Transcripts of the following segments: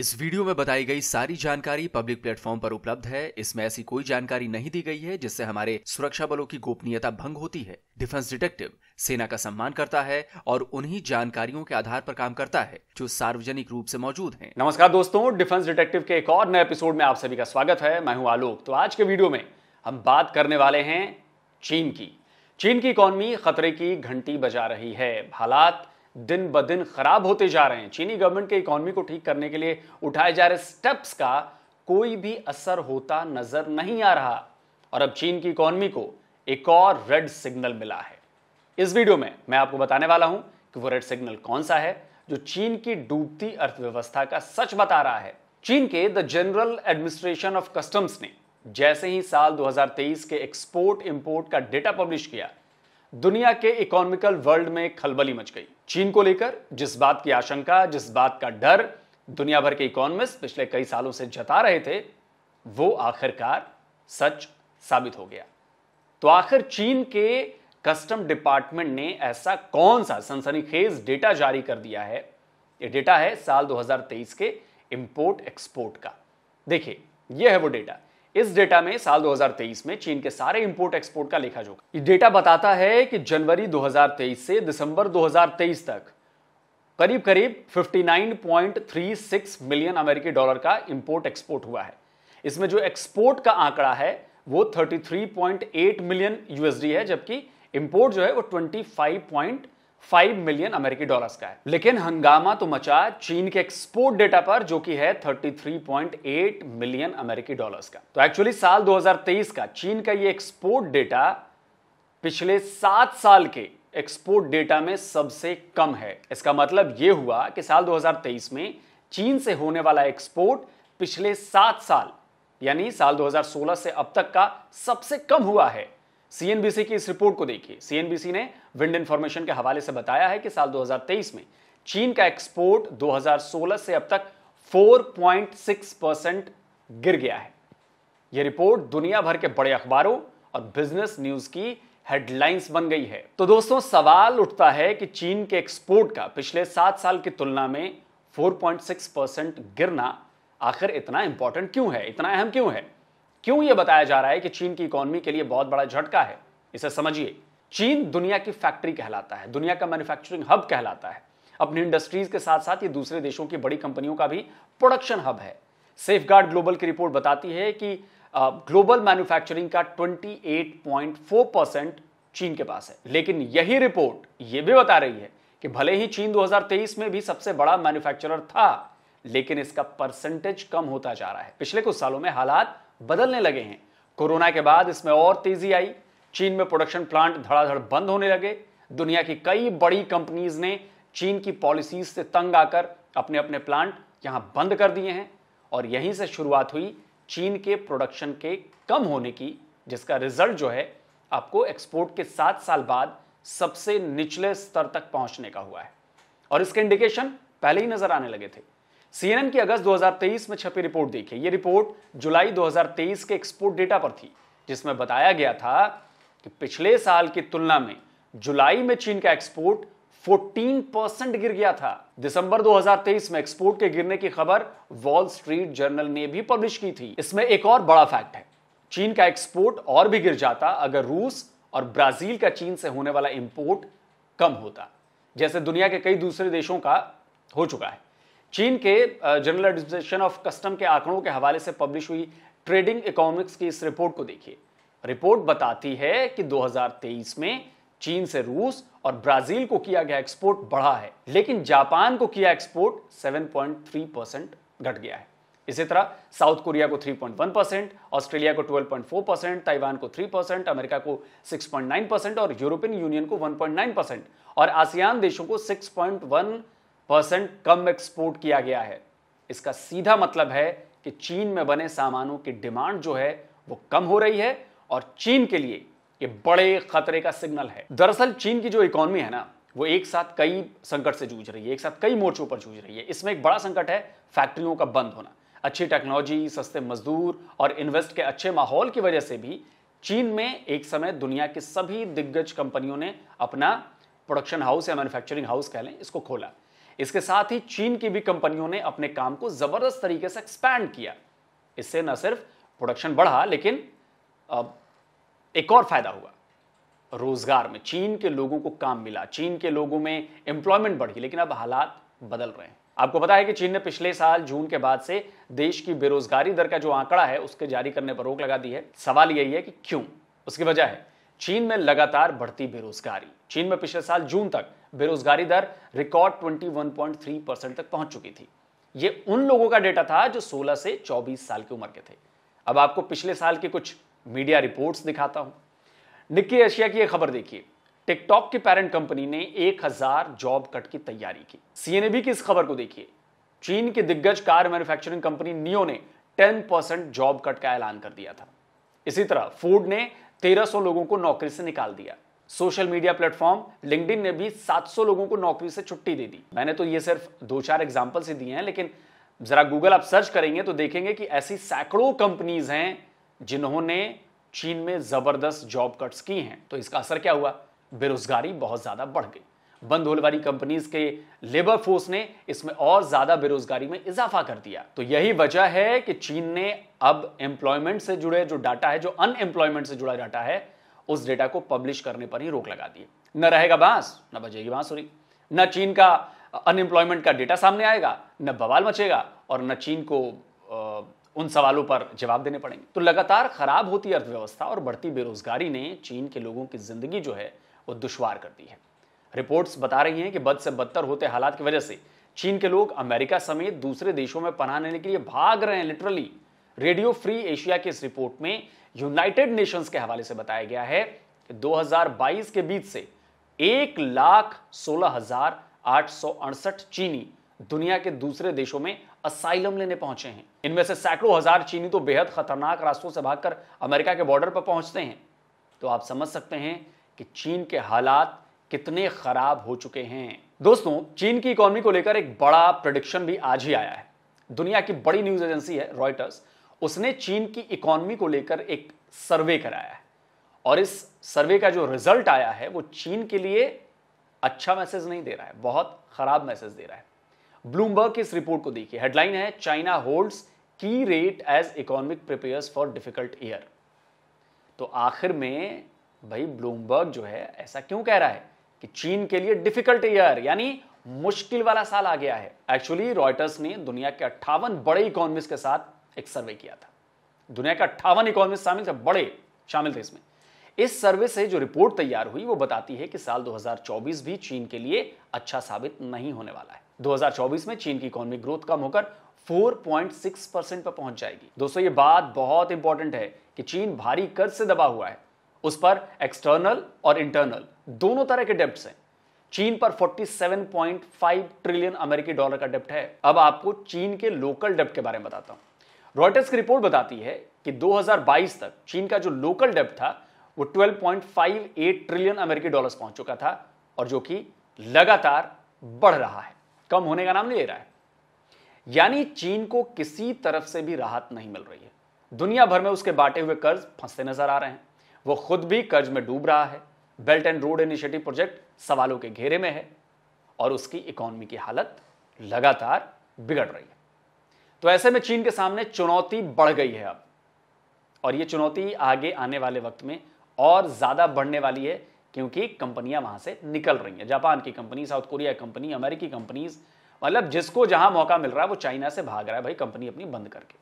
इस वीडियो में बताई गई सारी जानकारी पब्लिक प्लेटफॉर्म पर उपलब्ध है इसमें ऐसी कोई जानकारी नहीं दी गई है जिससे हमारे सुरक्षा बलों की गोपनीयता भंग होती है डिफेंस डिटेक्टिव सेना का सम्मान करता है और उन्हीं जानकारियों के आधार पर काम करता है जो सार्वजनिक रूप से मौजूद है नमस्कार दोस्तों डिफेंस डिटेक्टिव के एक और नए एपिसोड में आप सभी का स्वागत है मैं हूं आलोक तो आज के वीडियो में हम बात करने वाले हैं चीन की चीन की इकोनॉमी खतरे की घंटी बजा रही है हालात दिन ब दिन खराब होते जा रहे हैं चीनी गवर्नमेंट के इकोनॉमी को ठीक करने के लिए उठाए जा रहे स्टेप्स का कोई भी असर होता नजर नहीं आ रहा और अब चीन की इकोनॉमी को एक और रेड सिग्नल मिला है इस वीडियो में मैं आपको बताने वाला हूं कि वो रेड सिग्नल कौन सा है जो चीन की डूबती अर्थव्यवस्था का सच बता रहा है चीन के the general administration of customs ने जैसे ही साल 2023 के एक्सपोर्ट इंपोर्ट का डेटा पब्लिश किया दुनिया के इकोनॉमिकल वर्ल्ड में खलबली मच गई चीन को लेकर जिस बात की आशंका जिस बात का डर दुनिया भर के इकोनॉमिस्ट पिछले कई सालों से जता रहे थे वो आखिरकार सच साबित हो गया तो आखिर चीन के कस्टम डिपार्टमेंट ने ऐसा कौन सा सनसनीखेज डेटा जारी कर दिया है ये डेटा है साल 2023 के इंपोर्ट एक्सपोर्ट का देखिए यह है वो डेटा इस डेटा में साल 2023 में चीन के सारे इंपोर्ट एक्सपोर्ट का लेखा जोखा डेटा बताता है कि जनवरी 2023 से दिसंबर 2023 तक करीब करीब 59.36 मिलियन अमेरिकी डॉलर का इंपोर्ट एक्सपोर्ट हुआ है इसमें जो एक्सपोर्ट का आंकड़ा है वो 33.8 मिलियन यूएसडी है जबकि इंपोर्ट जो है वो 25. फाइव मिलियन अमेरिकी डॉलर्स का है लेकिन हंगामा तो मचा चीन के एक्सपोर्ट डेटा पर जो कि है 33.8 मिलियन अमेरिकी डॉलर्स का तो एक्चुअली साल 2023 का चीन का ये एक्सपोर्ट डेटा पिछले सात साल के एक्सपोर्ट डेटा में सबसे कम है इसका मतलब ये हुआ कि साल 2023 में चीन से होने वाला एक्सपोर्ट पिछले सात साल यानी साल 2016 से अब तक का सबसे कम हुआ है सीएनबीसी की इस रिपोर्ट को देखिए सीएनबीसी ने विंड इन्फॉर्मेशन के हवाले से बताया है कि साल 2023 में चीन का एक्सपोर्ट 2016 से अब तक 4.6 परसेंट गिर गया है यह रिपोर्ट दुनिया भर के बड़े अखबारों और बिजनेस न्यूज की हेडलाइंस बन गई है तो दोस्तों सवाल उठता है कि चीन के एक्सपोर्ट का पिछले सात साल की तुलना में 4.6 परसेंट गिरना आखिर इतना इंपॉर्टेंट क्यों है इतना अहम क्यों है क्यों यह बताया जा रहा है कि चीन की इकोनॉमी के लिए बहुत बड़ा झटका है इसे समझिए चीन दुनिया की फैक्ट्री कहलाता है दुनिया का मैन्युफैक्चरिंग हब कहलाता है अपनी इंडस्ट्रीज के साथ साथ ये दूसरे देशों की बड़ी कंपनियों का भी प्रोडक्शन हब है सेफ ग्लोबल की रिपोर्ट बताती है कि ग्लोबल मैन्युफैक्चरिंग का 28.4 परसेंट चीन के पास है लेकिन यही रिपोर्ट ये भी बता रही है कि भले ही चीन 2023 में भी सबसे बड़ा मैन्युफैक्चरर था लेकिन इसका परसेंटेज कम होता जा रहा है पिछले कुछ सालों में हालात बदलने लगे हैं कोरोना के बाद इसमें और तेजी आई चीन में प्रोडक्शन प्लांट धड़ाधड़ बंद होने लगे दुनिया की कई बड़ी कंपनीज ने चीन की पॉलिसीज से तंग आकर अपने अपने प्लांट यहां बंद कर दिए हैं और यहीं से शुरुआत हुई चीन के प्रोडक्शन के कम होने की जिसका रिजल्ट जो है आपको एक्सपोर्ट के सात साल बाद सबसे निचले स्तर तक पहुंचने का हुआ है और इसके इंडिकेशन पहले ही नजर आने लगे थे सीएनएन की अगस्त 2023 में छपी रिपोर्ट देखिए ये रिपोर्ट जुलाई 2023 के एक्सपोर्ट डेटा पर थी जिसमें बताया गया था कि पिछले साल की तुलना में जुलाई में चीन का एक्सपोर्ट 14 परसेंट गिर गया था दिसंबर 2023 में एक्सपोर्ट के गिरने की खबर वॉल स्ट्रीट जर्नल ने भी पब्लिश की थी इसमें एक और बड़ा फैक्ट है चीन का एक्सपोर्ट और भी गिर जाता अगर रूस और ब्राजील का चीन से होने वाला इंपोर्ट कम होता जैसे दुनिया के कई दूसरे देशों का हो चुका है चीन के जनरल एडमिनिस्ट्रेशन ऑफ कस्टम के आंकड़ों के हवाले से पब्लिश हुई ट्रेडिंग इकोनॉमिक्स की इस रिपोर्ट को देखिए रिपोर्ट बताती है कि 2023 में चीन से रूस और ब्राजील को किया गया एक्सपोर्ट बढ़ा है लेकिन जापान को किया एक्सपोर्ट 7.3 परसेंट घट गया है इसी तरह साउथ कोरिया को 3.1 परसेंट ऑस्ट्रेलिया को 12.4 परसेंट ताइवान को 3 परसेंट अमेरिका को 6.9 परसेंट और यूरोपियन यूनियन को 1.9 परसेंट और आसियान देशों को 6.1 परसेंट कम एक्सपोर्ट किया गया है इसका सीधा मतलब है कि चीन में बने सामानों की डिमांड जो है वो कम हो रही है और चीन के लिए ये बड़े खतरे का सिग्नल है दरअसल चीन की जो इकोनॉमी है ना वो एक साथ कई संकट से जूझ रही है एक साथ कई मोर्चों पर जूझ रही है इसमें एक बड़ा संकट है फैक्ट्रियों का बंद होना अच्छी टेक्नोलॉजी सस्ते मजदूर और इन्वेस्ट के अच्छे माहौल की वजह से भी चीन में एक समय दुनिया की सभी दिग्गज कंपनियों ने अपना प्रोडक्शन हाउस या मैन्युफैक्चरिंग हाउस कह लें इसको खोला इसके साथ ही चीन की भी कंपनियों ने अपने काम को जबरदस्त तरीके से एक्सपैंड किया इससे न सिर्फ प्रोडक्शन बढ़ा लेकिन एक और फायदा हुआ रोजगार में चीन के लोगों को काम मिला चीन के लोगों में एम्प्लॉयमेंट बढ़ी लेकिन अब हालात बदल रहे हैं आपको पता है कि चीन ने पिछले साल जून के बाद से देश की बेरोजगारी दर का जो आंकड़ा है उसके जारी करने पर रोक लगा दी है सवाल यही है कि क्यों उसकी वजह है चीन में लगातार बढ़ती बेरोजगारी चीन में पिछले साल जून तक बेरोजगारी दर रिकॉर्ड 21.3 परसेंट तक पहुंच चुकी थी ये उन लोगों का डेटा था जो 16 से 24 साल की उम्र के थे अब आपको पिछले साल के कुछ मीडिया रिपोर्ट्स दिखाता हूं निक्की एशिया की एक खबर देखिए टिकटॉक की पेरेंट कंपनी ने 1000 जॉब कट की तैयारी की सीएनएबी की इस खबर को देखिए चीन की दिग्गज कार मैन्युफैक्चरिंग कंपनी नियो ने 10 परसेंट जॉब कट का ऐलान कर दिया था इसी तरह फूड ने 1300 लोगों को नौकरी से निकाल दिया सोशल मीडिया प्लेटफॉर्म लिंक्डइन ने भी 700 लोगों को नौकरी से छुट्टी दे दी मैंने तो ये सिर्फ दो चार एग्जाम्पल से दिए हैं लेकिन जरा गूगल आप सर्च करेंगे तो देखेंगे कि ऐसी सैकड़ों कंपनीज हैं जिन्होंने चीन में जबरदस्त जॉब कट्स की हैं तो इसका असर क्या हुआ बेरोजगारी बहुत ज्यादा बढ़ गई बंद होने वाली कंपनीज के लेबर फोर्स ने इसमें और ज्यादा बेरोजगारी में इजाफा कर दिया तो यही वजह है कि चीन ने अब एम्प्लॉयमेंट से जुड़े जो डाटा है जो अनएम्प्लॉयमेंट से जुड़ा डाटा है उस डेटा को पब्लिश करने पर ही रोक लगा दी न रहेगा बांस न बजेगी बांसुरी न चीन का अनएम्प्लॉयमेंट का डेटा सामने आएगा न बवाल मचेगा और न चीन को उन सवालों पर जवाब देने पड़ेंगे तो लगातार खराब होती अर्थव्यवस्था और बढ़ती बेरोजगारी ने चीन के लोगों की जिंदगी जो है वो दुश्वार कर दी है रिपोर्ट्स बता रही हैं कि बद से बदतर होते हालात की वजह से चीन के लोग अमेरिका समेत दूसरे देशों में पनाह लेने के लिए भाग रहे हैं लिटरली रेडियो फ्री एशिया की इस रिपोर्ट में यूनाइटेड नेशंस के हवाले से बताया गया है कि 2022 के बीच से एक लाख सोलह हजार आठ सौ अड़सठ चीनी दुनिया के दूसरे देशों में असाइलम लेने पहुंचे हैं इनमें से सैकड़ों हजार चीनी तो बेहद खतरनाक रास्तों से भागकर अमेरिका के बॉर्डर पर पहुंचते हैं तो आप समझ सकते हैं कि चीन के हालात कितने खराब हो चुके हैं दोस्तों चीन की इकोनॉमी को लेकर एक बड़ा प्रडिक्शन भी आज ही आया है दुनिया की बड़ी न्यूज एजेंसी है रॉयटर्स उसने चीन की इकोनॉमी को लेकर एक सर्वे कराया है और इस सर्वे का जो रिजल्ट आया है वो चीन के लिए अच्छा मैसेज नहीं दे रहा है बहुत खराब मैसेज दे रहा है ब्लूमबर्ग की इस रिपोर्ट को देखिए हेडलाइन है China holds key rate as economic prepares for difficult year तो आखिर में भाई ब्लूमबर्ग जो है ऐसा क्यों कह रहा है कि चीन के लिए डिफिकल्ट ईयर यानी मुश्किल वाला साल आ गया है एक्चुअली रॉयटर्स ने दुनिया के अट्ठावन बड़े इकोनॉमिस्ट के साथ एक सर्वे किया था दुनिया का अट्ठावन इकोनॉमिस्ट शामिल थे बड़े शामिल थे इसमें इस सर्वे से जो रिपोर्ट तैयार हुई वो बताती है कि साल 2024 भी चीन के लिए अच्छा साबित नहीं होने वाला है 2024 में चीन की इकोनॉमिक ग्रोथ कम होकर 4.6 परसेंट पर पहुंच जाएगी दोस्तों ये बात बहुत इंपॉर्टेंट है कि चीन भारी कर्ज से दबा हुआ है उस पर एक्सटर्नल और इंटरनल दोनों तरह के डेप्ट हैं चीन पर 47.5 ट्रिलियन अमेरिकी डॉलर का डेप्ट है अब आपको चीन के लोकल डेप्ट के बारे में बताता हूं रॉयटर्स की रिपोर्ट बताती है कि 2022 तक चीन का जो लोकल डेप था वो 12.58 ट्रिलियन अमेरिकी डॉलर्स पहुंच चुका था और जो कि लगातार बढ़ रहा है कम होने का नाम नहीं ले रहा है यानी चीन को किसी तरफ से भी राहत नहीं मिल रही है दुनिया भर में उसके बांटे हुए कर्ज फंसते नजर आ रहे हैं वो खुद भी कर्ज में डूब रहा है belt and road initiative project सवालों के घेरे में है और उसकी इकोनॉमी की हालत लगातार बिगड़ रही है तो ऐसे में चीन के सामने चुनौती बढ़ गई है अब और ये चुनौती आगे आने वाले वक्त में और ज़्यादा बढ़ने वाली है क्योंकि कंपनियां वहां से निकल रही हैं जापान की कंपनी साउथ कोरिया कंपनी अमेरिकी कंपनीज मतलब जिसको जहां मौका मिल रहा है वो चाइना से भाग रहा है भाई कंपनी अपनी बंद करके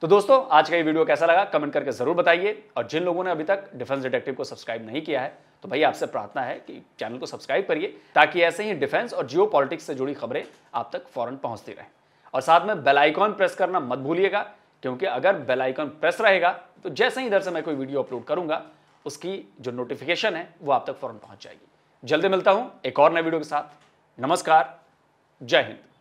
तो दोस्तों आज का ये वीडियो कैसा लगा कमेंट करके जरूर बताइए और जिन लोगों ने अभी तक डिफेंस डिटेक्टिव को सब्सक्राइब नहीं किया है तो भाई आपसे प्रार्थना है कि चैनल को सब्सक्राइब करिए ताकि ऐसे ही डिफेंस और जियो से जुड़ी खबरें आप तक फौरन पहुंचती रहें और साथ में बेल आइकॉन प्रेस करना मत भूलिएगा क्योंकि अगर बेल आइकॉन प्रेस रहेगा तो जैसे ही इधर से मैं कोई वीडियो अपलोड करूंगा उसकी जो नोटिफिकेशन है वो आप तक फौरन पहुंच जाएगी जल्दी मिलता हूं एक और नए वीडियो के साथ नमस्कार जय हिंद